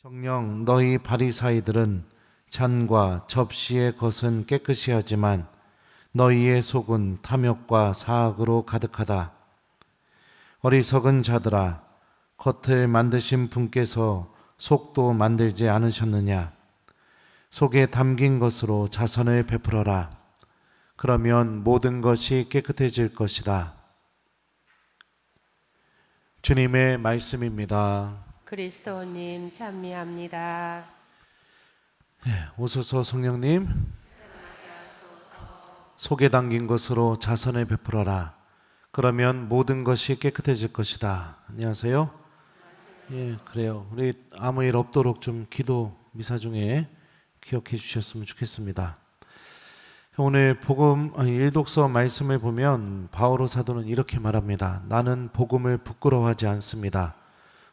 정령 너희 바리사이들은 잔과 접시의 것은 깨끗이 하지만 너희의 속은 탐욕과 사악으로 가득하다. 어리석은 자들아 겉을 만드신 분께서 속도 만들지 않으셨느냐? 속에 담긴 것으로 자선을 베풀어라. 그러면 모든 것이 깨끗해질 것이다. 주님의 말씀입니다. 그리스도님 찬미합니다. 네, 오소서 성령님 속에 담긴 것으로 자선을 베풀어라. 그러면 모든 것이 깨끗해질 것이다. 안녕하세요. 예, 그래요. 우리 아무 일 없도록 좀 기도 미사 중에 기억해 주셨으면 좋겠습니다. 오늘 복음 일독서 말씀을 보면 바오로 사도는 이렇게 말합니다. 나는 복음을 부끄러워하지 않습니다.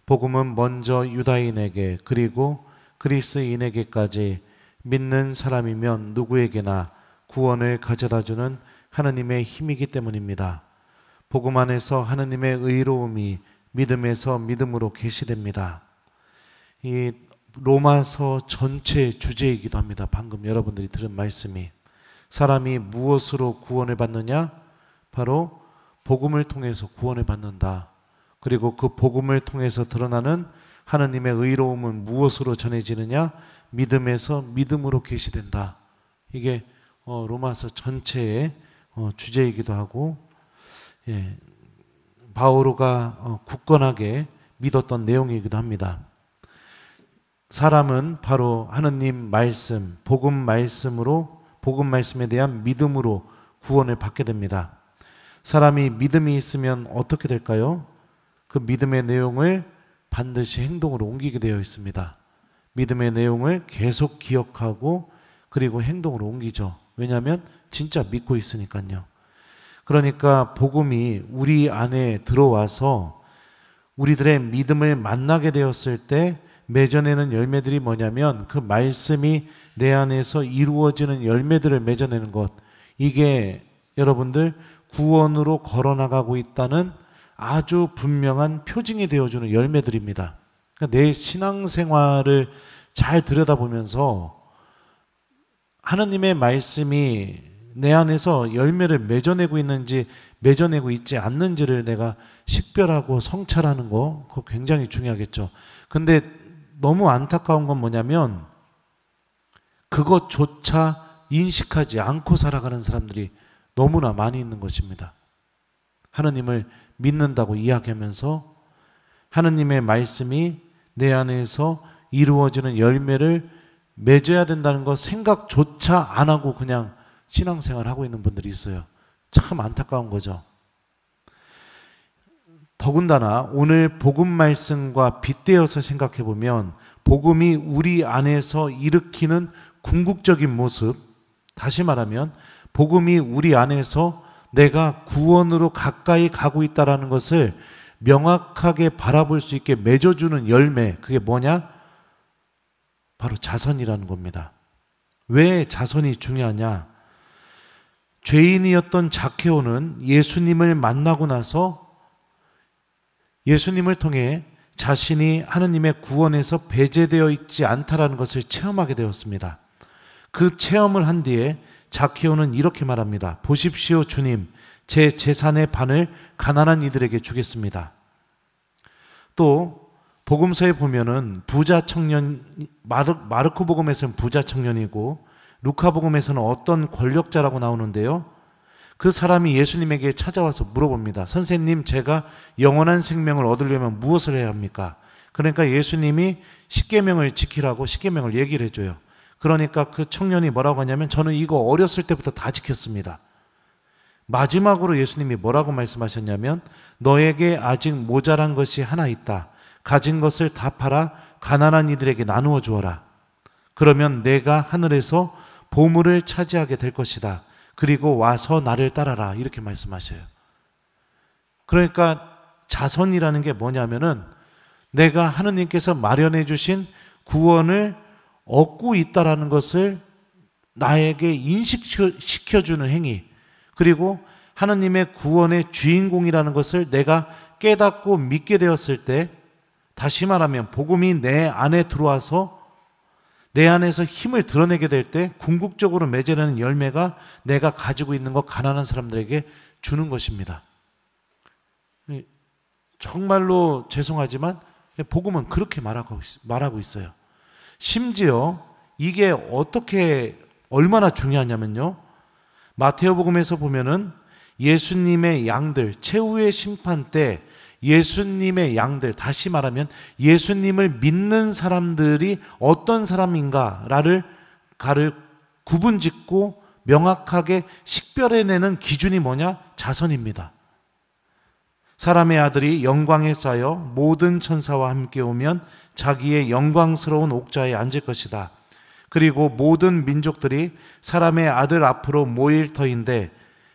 복음은 먼저 유다인에게 그리고 그리스인에게까지 믿는 사람이면 누구에게나 구원을 가져다 주는 하나님의 힘이기 때문입니다. 복음 안에서 하나님의 의로움이 믿음에서 믿음으로 계시됩니다. 이 로마서 전체 주제이기도 합니다. 방금 여러분들이 들은 말씀이 사람이 무엇으로 구원을 받느냐? 바로 복음을 통해서 구원을 받는다. 그리고 그 복음을 통해서 드러나는 하느님의 의로움은 무엇으로 전해지느냐? 믿음에서 믿음으로 계시된다. 이게 어, 로마서 전체의 어, 주제이기도 하고 예, 바오로가 어, 굳건하게 믿었던 내용이기도 합니다. 사람은 바로 하느님 말씀, 복음 말씀으로 복음 말씀에 대한 믿음으로 구원을 받게 됩니다. 사람이 믿음이 있으면 어떻게 될까요? 그 믿음의 내용을 반드시 행동으로 옮기게 되어 있습니다. 믿음의 내용을 계속 기억하고 그리고 행동으로 옮기죠. 왜냐하면 진짜 믿고 있으니까요. 그러니까 복음이 우리 안에 들어와서 우리들의 믿음을 만나게 되었을 때 맺어내는 열매들이 뭐냐면 그 말씀이 내 안에서 이루어지는 열매들을 맺어내는 것. 이게 여러분들 구원으로 걸어나가고 있다는 아주 분명한 표징이 되어주는 열매들입니다. 그러니까 내 신앙생활을 잘 들여다보면서 하나님의 말씀이 내 안에서 열매를 맺어내고 있는지 맺어내고 있지 않는지를 내가 식별하고 성찰하는 거, 그거 굉장히 중요하겠죠. 근데 너무 안타까운 건 뭐냐면 그것조차 인식하지 않고 살아가는 사람들이 너무나 많이 있는 것입니다. 하느님을 믿는다고 이야기하면서 하느님의 말씀이 내 안에서 이루어지는 열매를 맺어야 된다는 거 생각조차 안 하고 그냥 신앙생활 하고 있는 분들이 있어요. 참 안타까운 거죠. 더군다나 오늘 복음 말씀과 빗대어서 생각해 보면 복음이 우리 안에서 일으키는 궁극적인 모습, 다시 말하면 복음이 우리 안에서 내가 구원으로 가까이 가고 있다라는 것을 명확하게 바라볼 수 있게 맺어주는 열매, 그게 뭐냐? 바로 자선이라는 겁니다. 왜 자선이 중요하냐? 죄인이었던 자케오는 예수님을 만나고 나서 예수님을 통해 자신이 하느님의 구원에서 배제되어 있지 않다라는 것을 체험하게 되었습니다. 그 체험을 한 뒤에 자키오는 이렇게 말합니다. 보십시오, 주님. 제 재산의 반을 가난한 이들에게 주겠습니다. 또 복음서에 보면은 부자 청년 마르, 코 복음에서는 부자 청년이고 루카 복음에서는 어떤 권력자라고 나오는데요. 그 사람이 예수님에게 찾아와서 물어봅니다. 선생님, 제가 영원한 생명을 얻으려면 무엇을 해야 합니까? 그러니까 예수님이 십계명을 지키라고 십계명을 얘기를 해줘요. 그러니까 그 청년이 뭐라고 하냐면 저는 이거 어렸을 때부터 다 지켰습니다. 마지막으로 예수님이 뭐라고 말씀하셨냐면 너에게 아직 모자란 것이 하나 있다. 가진 것을 다 팔아 가난한 이들에게 나누어 주어라. 그러면 내가 하늘에서 보물을 차지하게 될 것이다. 그리고 와서 나를 따라라. 이렇게 말씀하셔요. 그러니까 자선이라는 게 뭐냐면은 내가 하느님께서 마련해 주신 구원을 얻고 있다라는 것을 나에게 인식시켜주는 행위, 그리고 하느님의 구원의 주인공이라는 것을 내가 깨닫고 믿게 되었을 때, 다시 말하면, 복음이 내 안에 들어와서 내 안에서 힘을 드러내게 될 때, 궁극적으로 맺어내는 열매가 내가 가지고 있는 것 가난한 사람들에게 주는 것입니다. 정말로 죄송하지만, 복음은 그렇게 말하고, 있, 말하고 있어요. 심지어 이게 어떻게 얼마나 중요하냐면요. 마태오복음에서 보면은 예수님의 양들 최후의 심판 때 예수님의 양들 다시 말하면 예수님을 믿는 사람들이 어떤 사람인가를 가를 구분짓고 명확하게 식별해내는 기준이 뭐냐? 자선입니다. 사람의 아들이 영광에 쌓여 모든 천사와 함께 오면 자기의 영광스러운 옥좌에 앉을 것이다. 그리고 모든 민족들이 사람의 아들 앞으로 모일 터인데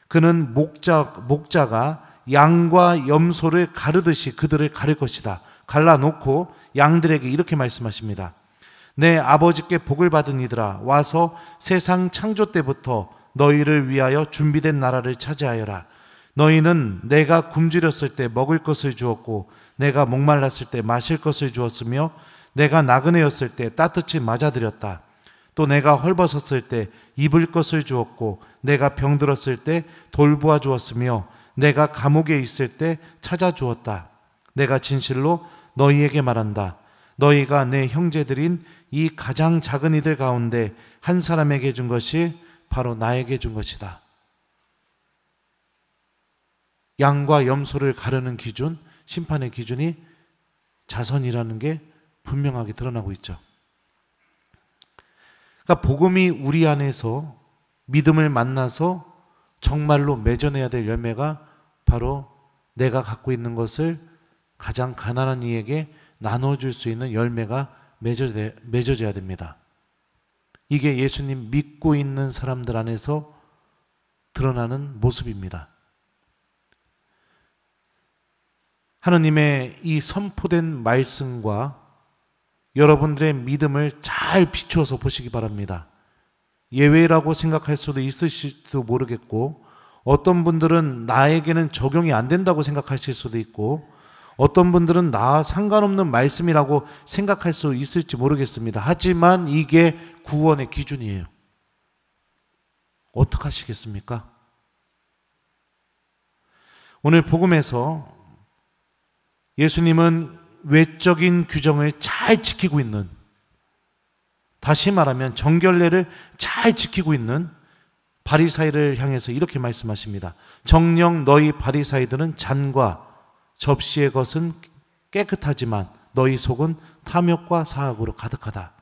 그는 목자, 목자가 양과 염소를 가르듯이 그들을 가를 것이다. 갈라놓고 양들에게 이렇게 말씀하십니다. 내 아버지께 복을 받은 이들아 와서 세상 창조 때부터 너희를 위하여 준비된 나라를 차지하여라. 너희는 내가 굶주렸을 때 먹을 것을 주었고 내가 목말랐을 때 마실 것을 주었으며 내가 나그네였을 때 따뜻히 맞아들였다. 또 내가 헐벗었을 때 입을 것을 주었고 내가 병들었을 때 돌보아 주었으며 내가 감옥에 있을 때 찾아 주었다. 내가 진실로 너희에게 말한다. 너희가 내 형제들인 이 가장 작은 이들 가운데 한 사람에게 준 것이 바로 나에게 준 것이다. 양과 염소를 가르는 기준, 심판의 기준이 자선이라는 게 분명하게 드러나고 있죠. 그러니까 복음이 우리 안에서 믿음을 만나서 정말로 맺어내야 될 열매가 바로 내가 갖고 있는 것을 가장 가난한 이에게 나눠줄 수 있는 열매가 맺어져, 맺어져야 됩니다. 이게 예수님 믿고 있는 사람들 안에서 드러나는 모습입니다. 하나님의 이 선포된 말씀과 여러분들의 믿음을 잘 비추어서 보시기 바랍니다. 예외라고 생각할 수도 있으실지도 모르겠고, 어떤 분들은 나에게는 적용이 안 된다고 생각하실 수도 있고, 어떤 분들은 나 상관없는 말씀이라고 생각할 수 있을지 모르겠습니다. 하지만 이게 구원의 기준이에요. 어떻게 하시겠습니까? 오늘 복음에서 예수님은 외적인 규정을 잘 지키고 있는 다시 말하면 정결례를 잘 지키고 있는 바리사이를 향해서 이렇게 말씀하십니다. 정령 너희 바리사이들은 잔과 접시의 것은 깨끗하지만 너희 속은 탐욕과 사악으로 가득하다.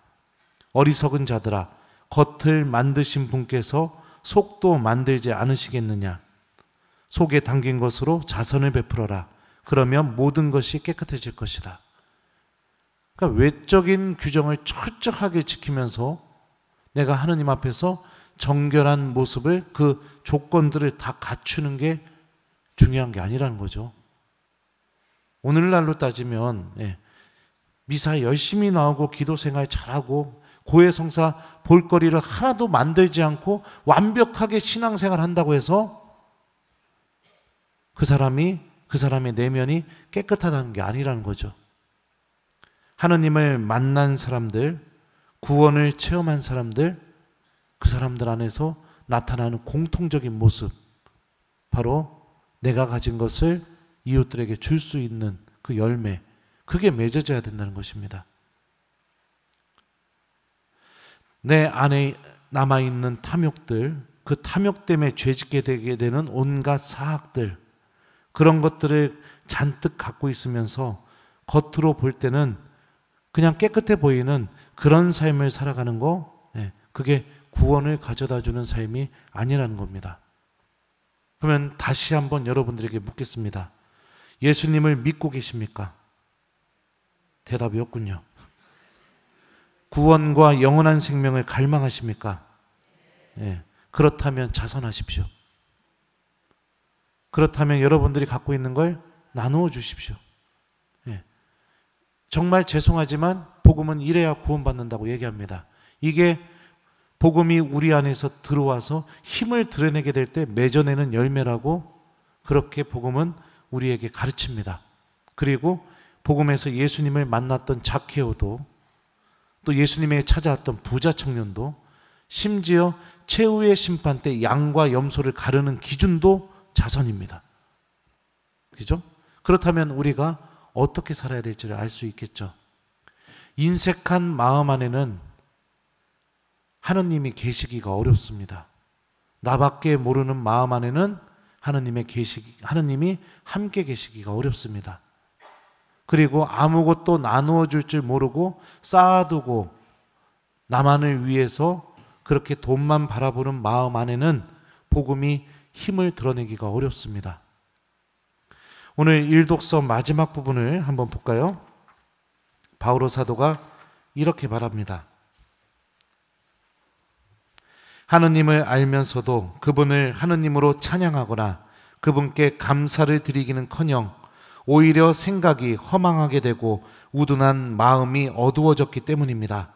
어리석은 자들아 겉을 만드신 분께서 속도 만들지 않으시겠느냐. 속에 담긴 것으로 자선을 베풀어라. 그러면 모든 것이 깨끗해질 것이다. 그러니까 외적인 규정을 철저하게 지키면서 내가 하느님 앞에서 정결한 모습을 그 조건들을 다 갖추는 게 중요한 게 아니라는 거죠. 오늘날로 따지면 예, 미사 열심히 나오고 기도 생활 잘하고 고해 성사 볼거리를 하나도 만들지 않고 완벽하게 신앙생활 한다고 해서 그 사람이 그 사람의 내면이 깨끗하다는 게 아니라는 거죠. 하나님을 만난 사람들, 구원을 체험한 사람들, 그 사람들 안에서 나타나는 공통적인 모습, 바로 내가 가진 것을 이웃들에게 줄 수 있는 그 열매, 그게 맺어져야 된다는 것입니다. 내 안에 남아있는 탐욕들, 그 탐욕 때문에 죄짓게 되게 되는 온갖 사악들, 그런 것들을 잔뜩 갖고 있으면서 겉으로 볼 때는 그냥 깨끗해 보이는 그런 삶을 살아가는 거, 예, 그게 구원을 가져다 주는 삶이 아니라는 겁니다. 그러면 다시 한번 여러분들에게 묻겠습니다. 예수님을 믿고 계십니까? 대답이 없군요. 구원과 영원한 생명을 갈망하십니까? 예, 그렇다면 자선하십시오. 그렇다면 여러분들이 갖고 있는 걸 나누어 주십시오. 예. 정말 죄송하지만 복음은 이래야 구원받는다고 얘기합니다. 이게 복음이 우리 안에서 들어와서 힘을 드러내게 될 때 맺어내는 열매라고 그렇게 복음은 우리에게 가르칩니다. 그리고 복음에서 예수님을 만났던 자케오도 또 예수님에게 찾아왔던 부자 청년도 심지어 최후의 심판 때 양과 염소를 가르는 기준도 자선입니다. 그죠? 그렇다면 우리가 어떻게 살아야 될지를 알 수 있겠죠. 인색한 마음 안에는 하느님이 계시기가 어렵습니다. 나밖에 모르는 마음 안에는 하느님의 계시 하느님이 함께 계시기가 어렵습니다. 그리고 아무것도 나누어 줄 줄 모르고 쌓아두고 나만을 위해서 그렇게 돈만 바라보는 마음 안에는 복음이 힘을 드러내기가 어렵습니다. 오늘 일독서 마지막 부분을 한번 볼까요? 바오로 사도가 이렇게 말합니다. 하느님을 알면서도 그분을 하느님으로 찬양하거나 그분께 감사를 드리기는커녕 오히려 생각이 허망하게 되고 우둔한 마음이 어두워졌기 때문입니다.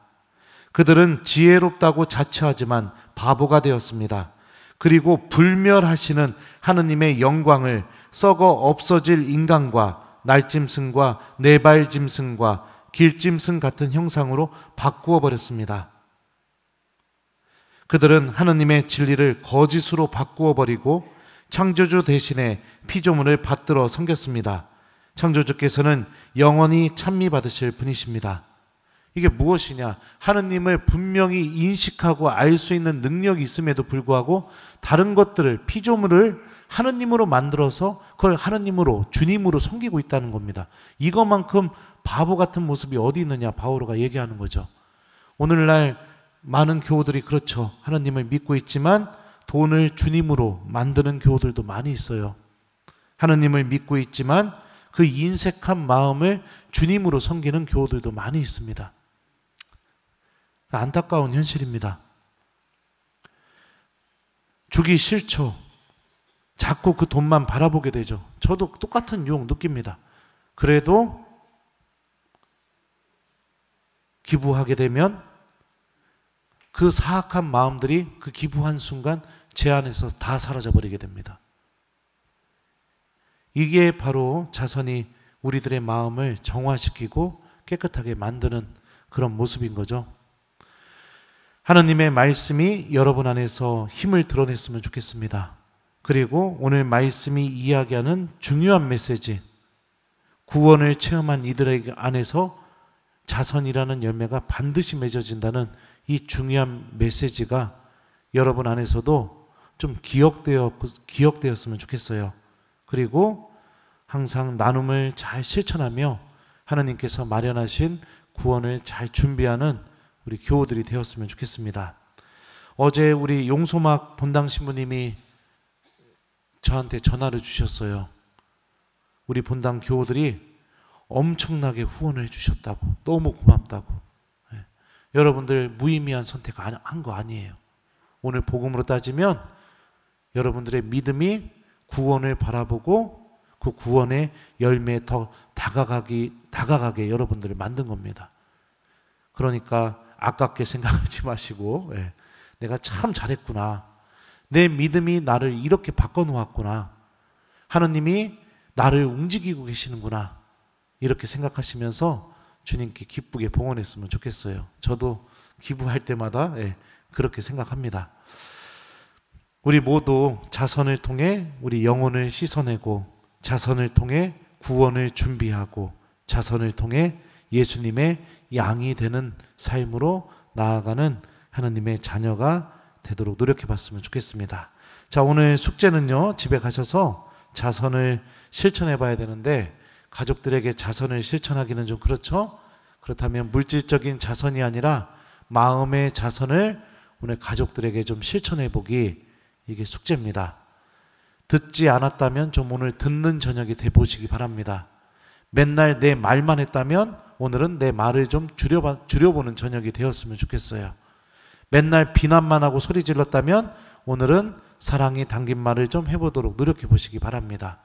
그들은 지혜롭다고 자처하지만 바보가 되었습니다. 그리고 불멸하시는 하느님의 영광을 썩어 없어질 인간과 날짐승과 네발짐승과 길짐승 같은 형상으로 바꾸어 버렸습니다. 그들은 하느님의 진리를 거짓으로 바꾸어 버리고 창조주 대신에 피조물을 받들어 섬겼습니다. 창조주께서는 영원히 찬미 받으실 분이십니다. 이게 무엇이냐? 하느님을 분명히 인식하고 알 수 있는 능력이 있음에도 불구하고 다른 것들을 피조물을 하느님으로 만들어서 그걸 하느님으로 주님으로 섬기고 있다는 겁니다. 이것만큼 바보 같은 모습이 어디 있느냐 바오로가 얘기하는 거죠. 오늘날 많은 교우들이 그렇죠. 하느님을 믿고 있지만 돈을 주님으로 만드는 교우들도 많이 있어요. 하느님을 믿고 있지만 그 인색한 마음을 주님으로 섬기는 교우들도 많이 있습니다. 안타까운 현실입니다. 주기 싫죠. 자꾸 그 돈만 바라보게 되죠. 저도 똑같은 유혹 느낍니다. 그래도 기부하게 되면 그 사악한 마음들이 그 기부한 순간 제 안에서 다 사라져버리게 됩니다. 이게 바로 자선이 우리들의 마음을 정화시키고 깨끗하게 만드는 그런 모습인 거죠. 하나님의 말씀이 여러분 안에서 힘을 드러냈으면 좋겠습니다. 그리고 오늘 말씀이 이야기하는 중요한 메시지, 구원을 체험한 이들 안에서 자선이라는 열매가 반드시 맺어진다는 이 중요한 메시지가 여러분 안에서도 좀 기억되어, 기억되었으면 좋겠어요. 그리고 항상 나눔을 잘 실천하며 하나님께서 마련하신 구원을 잘 준비하는 우리 교우들이 되었으면 좋겠습니다. 어제 우리 용소막 본당 신부님이 저한테 전화를 주셨어요. 우리 본당 교우들이 엄청나게 후원을 해주셨다고 너무 고맙다고 예. 여러분들 무의미한 선택 한거 아니에요. 오늘 복음으로 따지면 여러분들의 믿음이 구원을 바라보고 그 구원의 열매에 더 다가가기 다가가게 여러분들을 만든 겁니다. 그러니까 아깝게 생각하지 마시고 예, 내가 참 잘했구나. 내 믿음이 나를 이렇게 바꿔놓았구나. 하느님이 나를 움직이고 계시는구나. 이렇게 생각하시면서 주님께 기쁘게 봉헌했으면 좋겠어요. 저도 기부할 때마다 예, 그렇게 생각합니다. 우리 모두 자선을 통해 우리 영혼을 씻어내고 자선을 통해 구원을 준비하고 자선을 통해 예수님의 양이 되는 삶으로 나아가는 하나님의 자녀가 되도록 노력해 봤으면 좋겠습니다. 자, 오늘 숙제는요, 집에 가셔서 자선을 실천해 봐야 되는데, 가족들에게 자선을 실천하기는 좀 그렇죠? 그렇다면 물질적인 자선이 아니라 마음의 자선을 오늘 가족들에게 좀 실천해 보기 이게 숙제입니다. 듣지 않았다면 좀 오늘 듣는 저녁이 돼 보시기 바랍니다. 맨날 내 말만 했다면 오늘은 내 말을 좀 줄여 줄여보는 저녁이 되었으면 좋겠어요. 맨날 비난만 하고 소리 질렀다면 오늘은 사랑이 담긴 말을 좀 해보도록 노력해 보시기 바랍니다.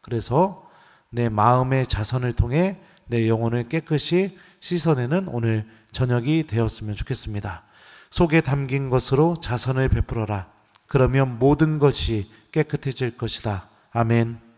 그래서 내 마음의 자선을 통해 내 영혼을 깨끗이 씻어내는 오늘 저녁이 되었으면 좋겠습니다. 속에 담긴 것으로 자선을 베풀어라. 그러면 모든 것이 깨끗해질 것이다. 아멘.